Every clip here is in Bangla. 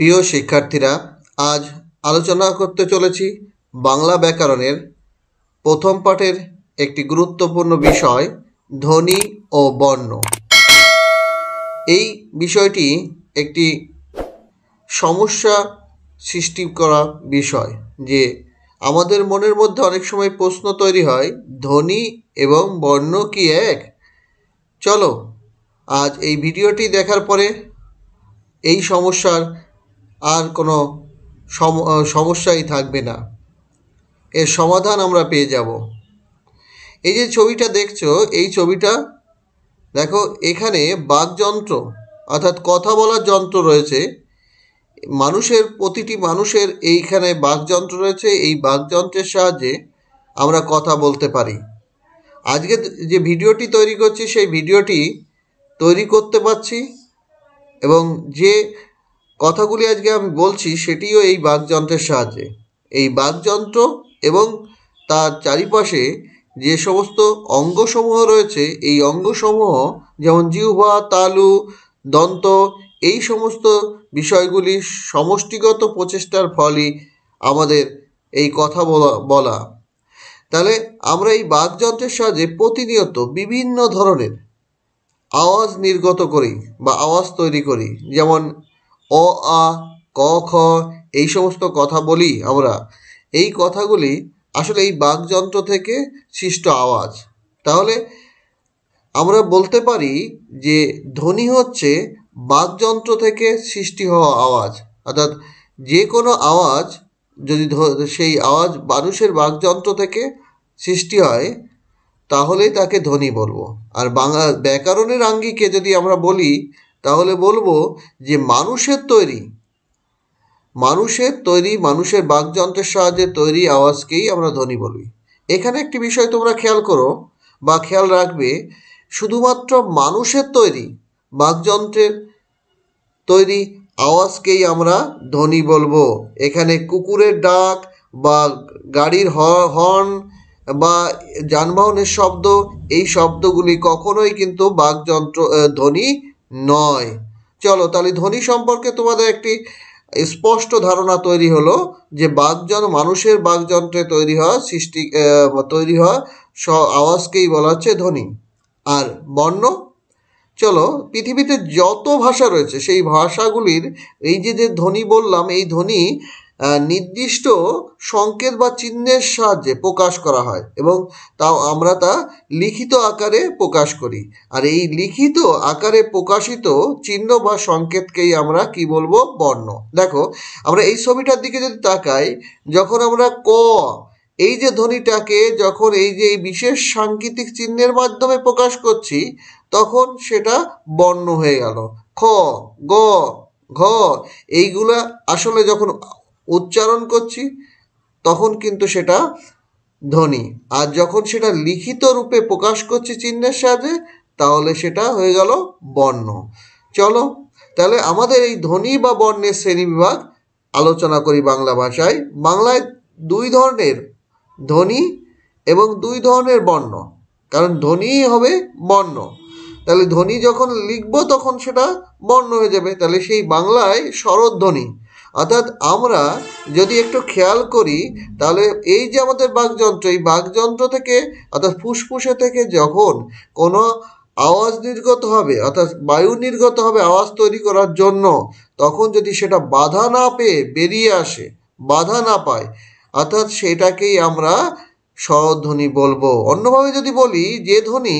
প্রিয় শিক্ষার্থীরা আজ আলোচনা করতে চলেছি বাংলা ব্যাকরণের প্রথম পাঠের একটি গুরুত্বপূর্ণ বিষয় ধ্বনি ও বর্ণ এই বিষয়টি একটি সমস্যা সৃষ্টি করা বিষয় যে আমাদের মনের মধ্যে অনেক সময় প্রশ্ন তৈরি হয় ধ্বনি এবং বর্ণ কি এক চলো আজ এই ভিডিওটি দেখার পরে এই সমস্যার আর কোনো সমস্যাই থাকবে না এর সমাধান আমরা পেয়ে যাব এই যে ছবিটা দেখছো এই ছবিটা দেখো এখানে বাঘযন্ত্র অর্থাৎ কথা বলার যন্ত্র রয়েছে মানুষের প্রতিটি মানুষের এইখানে বাকযন্ত্র রয়েছে এই বাকযন্ত্রের সাহায্যে আমরা কথা বলতে পারি আজকে যে ভিডিওটি তৈরি করছি সেই ভিডিওটি তৈরি করতে পারছি এবং যে কথাগুলি আজকে আমি বলছি সেটিও এই বাঘযন্ত্রের সাহায্যে এই বাঘযন্ত্র এবং তার চারিপাশে যে সমস্ত অঙ্গসমূহ রয়েছে এই অঙ্গসমূহ যেমন জিহ্বা তালু দন্ত এই সমস্ত বিষয়গুলি সমষ্টিগত প্রচেষ্টার ফলই আমাদের এই কথা বলা বলা তাহলে আমরা এই বাঘযন্ত্রের সাহায্যে প্রতিনিয়ত বিভিন্ন ধরনের আওয়াজ নির্গত করি বা আওয়াজ তৈরি করি যেমন অ আ ক খ এই সমস্ত কথা বলি আমরা এই কথাগুলি আসলে এই বাঘযন্ত্র থেকে সৃষ্ট আওয়াজ তাহলে আমরা বলতে পারি যে ধ্বনি হচ্ছে বাঘযন্ত্র থেকে সৃষ্টি হওয়া আওয়াজ অর্থাৎ যে কোনো আওয়াজ যদি সেই আওয়াজ মানুষের বাঘযন্ত্র থেকে সৃষ্টি হয় তাহলেই তাকে ধ্বনি বলবো আর বাংলা ব্যাকরণের আঙ্গিকে যদি আমরা বলি তাহলে বলবো যে মানুষের তৈরি মানুষের তৈরি মানুষের বাকযন্ত্রের সাহায্যে তৈরি আওয়াজকেই আমরা ধ্বনি বলি এখানে একটি বিষয় তোমরা খেয়াল করো বা খেয়াল রাখবে শুধুমাত্র মানুষের তৈরি বাকযন্ত্রের তৈরি আওয়াজকেই আমরা ধ্বনি বলবো এখানে কুকুরের ডাক বা গাড়ির হর্ন বা যানবাহনের শব্দ এই শব্দগুলি কখনোই কিন্তু বাকযন্ত্র ধ্বনি নয় চলো তাহলে ধ্বনি সম্পর্কে তোমাদের একটি স্পষ্ট ধারণা তৈরি হলো যে বাকজন মানুষের বাকযন্ত্রে তৈরি হওয়া সৃষ্টি তৈরি হওয়া স আওয়াজকেই বলা হচ্ছে ধ্বনি আর বর্ণ চলো পৃথিবীতে যত ভাষা রয়েছে সেই ভাষাগুলির এই যে যে ধ্বনি বললাম এই ধ্বনি নির্দিষ্ট সংকেত বা চিহ্নের সাহায্যে প্রকাশ করা হয় এবং তাও আমরা তা লিখিত আকারে প্রকাশ করি আর এই লিখিত আকারে প্রকাশিত চিহ্ন বা সংকেতকেই আমরা কি বলবো বর্ণ দেখো আমরা এই ছবিটার দিকে যদি তাকাই যখন আমরা ক এই যে ধ্বনিটাকে যখন এই যে এই বিশেষ সাংকেতিক চিহ্নের মাধ্যমে প্রকাশ করছি তখন সেটা বর্ণ হয়ে গেল খ গ ঘ এইগুলা আসলে যখন উচ্চারণ করছি তখন কিন্তু সেটা ধ্বনি আর যখন সেটা লিখিত রূপে প্রকাশ করছি চিহ্নের সাহায্যে তাহলে সেটা হয়ে গেল বর্ণ চলো তাহলে আমাদের এই ধ্বনি বা বর্ণের শ্রেণীবিভাগ আলোচনা করি বাংলা ভাষায় বাংলায় দুই ধরনের ধ্বনি এবং দুই ধরনের বর্ণ কারণ ধ্বনি হবে বর্ণ তাহলে ধ্বনি যখন লিখব তখন সেটা বর্ণ হয়ে যাবে তাহলে সেই বাংলায় শরৎ ধ্বনি অর্থাৎ আমরা যদি একটু খেয়াল করি তাহলে এই যে আমাদের বাঘযন্ত্র এই বাঘযন্ত্র থেকে অর্থাৎ ফুসফুসে থেকে যখন কোনো আওয়াজ নির্গত হবে অর্থাৎ বায়ু নির্গত হবে আওয়াজ তৈরি করার জন্য তখন যদি সেটা বাধা না পেয়ে বেরিয়ে আসে বাধা না পায় অর্থাৎ সেটাকেই আমরা স্বরধ্বনি বলবো অন্যভাবে যদি বলি যে ধ্বনি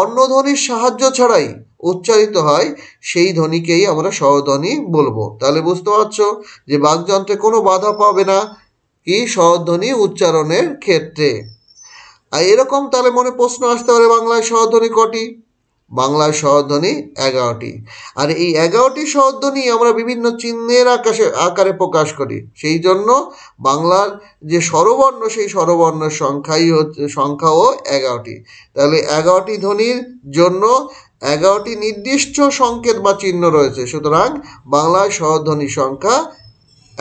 অন্য ধ্বনির সাহায্য ছাড়াই উচ্চারিত হয় সেই ধ্বনিকেই আমরা স্বরধ্বনি বলবো তাহলে বুঝতে পারছো যে বাকযন্ত্রে কোনো বাধা পাবে না কি স্বরধ্বনি উচ্চারণের ক্ষেত্রে আর এরকম তাহলে মনে প্রশ্ন আসতে পারে বাংলায় স্বরধ্বনি কটি বাংলায় স্বরধ্বনি এগারোটি আর এই এগারোটি স্বরধ্বনি আমরা বিভিন্ন চিহ্নের আকাশে আকারে প্রকাশ করি সেই জন্য বাংলার যে স্বরবর্ণ সেই স্বরবর্ণের সংখ্যাই হচ্ছে সংখ্যাও এগারোটি তাহলে এগারোটি ধ্বনির জন্য এগারোটি নির্দিষ্ট সংকেত বা চিহ্ন রয়েছে সুতরাং বাংলায় স্বরধ্বনি সংখ্যা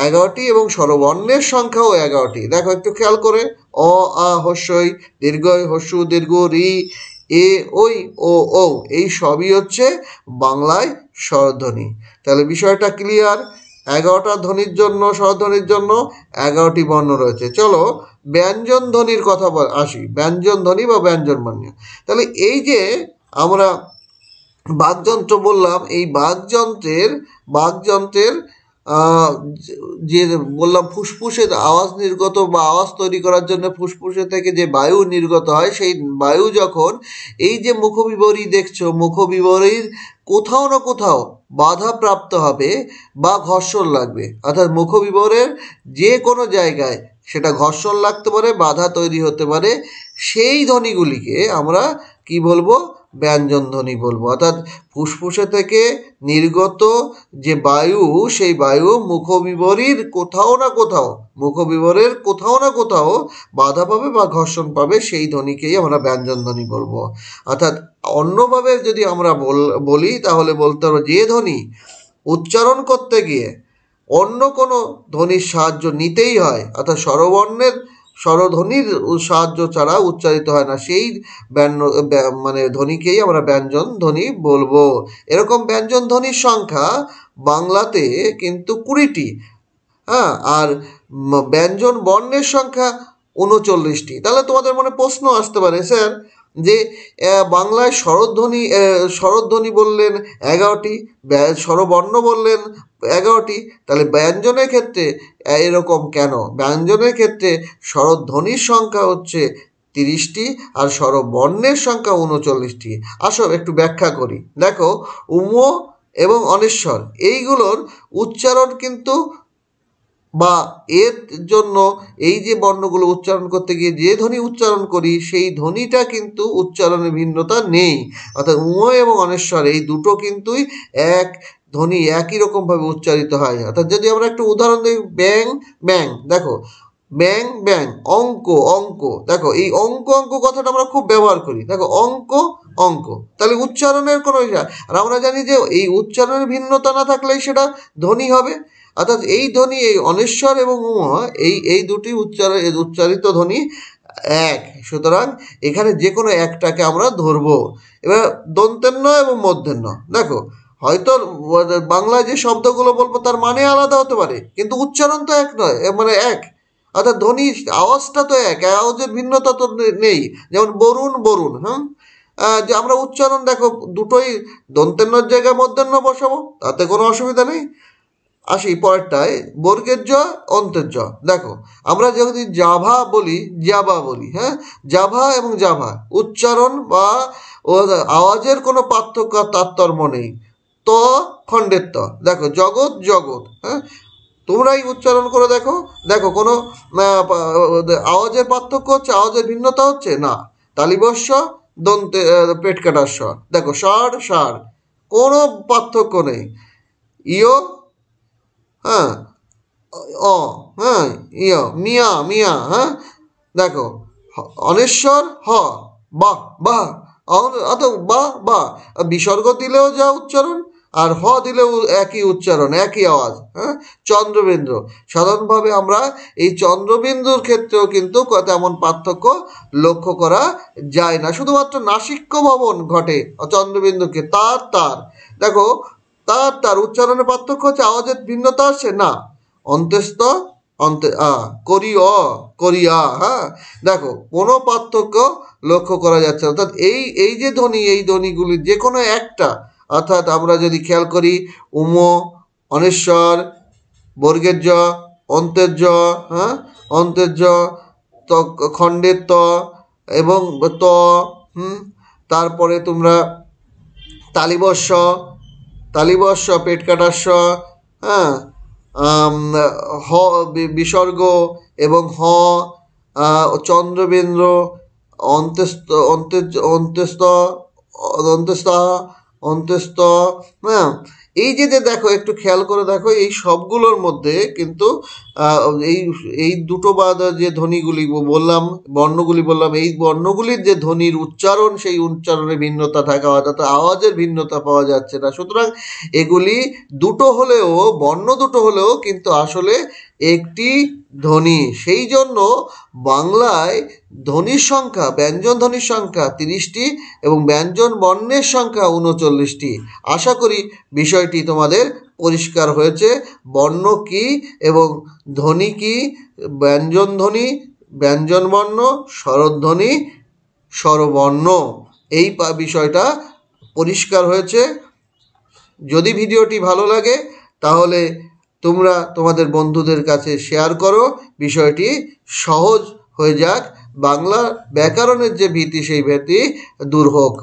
এগারোটি এবং স্বরবর্ণের সংখ্যাও এগারোটি দেখো একটু খেয়াল করে অ আ হস্যই দীর্ঘই হস্যু দীর্ঘ রি এ ওই ও ও এই সবই হচ্ছে বাংলায় স্বরধ্বনি তাহলে বিষয়টা ক্লিয়ার এগারোটা ধ্বনির জন্য স্বরধ্বনির জন্য এগারোটি বর্ণ রয়েছে চলো ব্যঞ্জন ধ্বনির কথা আসি ব্যঞ্জন ধ্বনি বা ব্যঞ্জন বর্ণ তাহলে এই যে আমরা বাঘযন্ত্র বললাম এই বাঘযন্ত্রের বাঘযন্ত্রের যে বললাম ফুসফুসের আওয়াজ নির্গত বা আওয়াজ তৈরি করার জন্য ফুসফুসে থেকে যে বায়ু নির্গত হয় সেই বায়ু যখন এই যে মুখবিবরী দেখছো মুখবিবরীর কোথাও না কোথাও বাধা প্রাপ্ত হবে বা ঘর্ষণ লাগবে অর্থাৎ মুখবিবরের যে কোনো জায়গায় সেটা ঘর্ষণ লাগতে পারে বাধা তৈরি হতে পারে সেই ধ্বনিগুলিকে আমরা কি বলবো ব্যঞ্জনধ্বনি বলবো অর্থাৎ ফুসফুসে থেকে নির্গত যে বায়ু সেই বায়ু মুখবিবরীর কোথাও না কোথাও মুখবিবরের কোথাও না কোথাও বাধা পাবে বা ঘর্ষণ পাবে সেই ধ্বনিকেই আমরা ব্যঞ্জনধ্বনি বলবো অর্থাৎ অন্যভাবে যদি আমরা বলি তাহলে বলতে হবে যে ধ্বনি উচ্চারণ করতে গিয়ে অন্য কোনো ধ্বনির সাহায্য নিতেই হয় অর্থাৎ স্বরবর্ণের স্বরধ্বনির সাহায্য ছাড়া উচ্চারিত হয় না সেই ব্যঞ্জ মানে ধ্বনিকেই আমরা ব্যঞ্জন ধ্বনি বলবো এরকম ব্যঞ্জন ধ্বনির সংখ্যা বাংলাতে কিন্তু কুড়িটি হ্যাঁ আর ব্যঞ্জন বর্ণের সংখ্যা উনচল্লিশটি তাহলে তোমাদের মনে প্রশ্ন আসতে পারে স্যার যে বাংলায় শরৎধ্বনি শরৎধ্বনি বললেন এগারোটি স্বরবর্ণ বললেন এগারোটি তাহলে ব্যঞ্জনের ক্ষেত্রে এরকম কেন ব্যঞ্জনের ক্ষেত্রে স্বরধ্বনির সংখ্যা হচ্ছে তিরিশটি আর স্বরবর্ণের সংখ্যা উনচল্লিশটি আসো একটু ব্যাখ্যা করি দেখো উম এবং অনেশ্বর এইগুলোর উচ্চারণ কিন্তু বা এর জন্য এই যে বর্ণগুলো উচ্চারণ করতে গিয়ে যে ধ্বনি উচ্চারণ করি সেই ধ্বনিটা কিন্তু উচ্চারণে ভিন্নতা নেই অর্থাৎ উময় এবং অনেশ্বর এই দুটো কিন্তুই এক ধ্বনি একই রকমভাবে উচ্চারিত হয় অর্থাৎ যদি আমরা একটু উদাহরণ দিই ব্যাং ব্যাং দেখো ব্যাং ব্যাং অঙ্ক অঙ্ক দেখো এই অঙ্ক অঙ্ক কথাটা আমরা খুব ব্যবহার করি দেখো অঙ্ক অঙ্ক তাহলে উচ্চারণের কোনো বিষয় আর আমরা জানি যে এই উচ্চারণের ভিন্নতা না থাকলেই সেটা ধ্বনি হবে অর্থাৎ এই ধ্বনি এই অনেশ্বর এবং উমা এই এই দুটি উচ্চার উচ্চারিত ধ্বনি এক সুতরাং এখানে যে কোনো একটাকে আমরা ধরব এবার দন্তেন্ন এবং মধ্যাহ্ন দেখো হয়তো বাংলায় যে শব্দগুলো বলবো তার মানে আলাদা হতে পারে কিন্তু উচ্চারণ তো এক নয় মানে এক অর্থাৎ ধ্বনি আওয়াজটা তো এক আওয়াজের ভিন্নতা তো নেই যেমন বরুণ বরুণ হ্যাঁ যে আমরা উচ্চারণ দেখো দুটোই দন্তেন্নর জায়গায় মধ্যাহ্ন বসাবো তাতে কোনো অসুবিধা নেই আসি পরেরটায় বর্গের জ অন্তের জ দেখো আমরা যদি জাভা বলি জাভা বলি হ্যাঁ জাভা এবং জাভা উচ্চারণ বা আওয়াজের কোনো পার্থক্য তারতর্ম নেই ত খণ্ডের ত দেখো জগৎ জগৎ হ্যাঁ তোমরাই উচ্চারণ করে দেখো দেখো কোনো আওয়াজের পার্থক্য হচ্ছে আওয়াজের ভিন্নতা হচ্ছে না তালিবস্য দন্তে পেট কাটার স্বর দেখো ষাড় সার কোনো পার্থক্য নেই ইয় হ্যাঁ অ হ্যাঁ ইয় মিয়া মিয়া হ্যাঁ দেখো অনেশ্বর হ বাহ বাহ অত বাহ বাহ বিসর্গ দিলেও যা উচ্চারণ আর হ দিলেও একই উচ্চারণ একই আওয়াজ হ্যাঁ চন্দ্রবিন্দু সাধারণভাবে আমরা এই চন্দ্রবিন্দুর ক্ষেত্রেও কিন্তু তেমন পার্থক্য লক্ষ্য করা যায় না শুধুমাত্র নাসিক্য ভবন ঘটে চন্দ্রবিন্দুকে তার তার দেখো তার তার উচ্চারণের পার্থক্য হচ্ছে আওয়াজের ভিন্নতা আসছে না অন্তেস্ত অন্তে আ করি অ করি আ হ্যাঁ দেখো কোনো পার্থক্য লক্ষ্য করা যাচ্ছে অর্থাৎ এই এই যে ধ্বনি এই ধ্বনিগুলি যে কোনো একটা অর্থাৎ আমরা যদি খেয়াল করি উম অনেশ্বর বর্গের জ অন্তের জ হ্যাঁ অন্তের জ ত খণ্ডের ত এবং ত হুম তারপরে তোমরা তালিবর্ষ তালিবস্ব পেট স হ্যাঁ হ বিসর্গ এবং হ চন্দ্রবেন্দ্র অন্তেস্ত অন্তে অন্তেস্ত অন্তেস্ত অন্তেস্ত হ্যাঁ এই যে যে দেখো একটু খেয়াল করে দেখো এই সবগুলোর মধ্যে কিন্তু এই এই দুটো বা যে ধ্বনিগুলি বললাম বর্ণগুলি বললাম এই বর্ণগুলির যে ধ্বনির উচ্চারণ সেই উচ্চারণে ভিন্নতা থাকা অর্থাৎ আওয়াজের ভিন্নতা পাওয়া যাচ্ছে না সুতরাং এগুলি দুটো হলেও বর্ণ দুটো হলেও কিন্তু আসলে একটি ধ্বনি সেই জন্য বাংলায় ধ্বনির সংখ্যা ব্যঞ্জন ধ্বনির সংখ্যা তিরিশটি এবং ব্যঞ্জন বর্ণের সংখ্যা উনচল্লিশটি আশা করি বিষয়টি তোমাদের পরিষ্কার হয়েছে বর্ণ কী এবং ধ্বনি কী ব্যঞ্জন ধ্বনি ব্যঞ্জনবর্ণ স্বরধ্বনি স্বরবর্ণ এই বিষয়টা পরিষ্কার হয়েছে যদি ভিডিওটি ভালো লাগে তাহলে তোমরা তোমাদের বন্ধুদের কাছে শেয়ার করো বিষয়টি সহজ হয়ে যাক বাংলা ব্যাকরণের যে ভীতি সেই ভীতি দূর হোক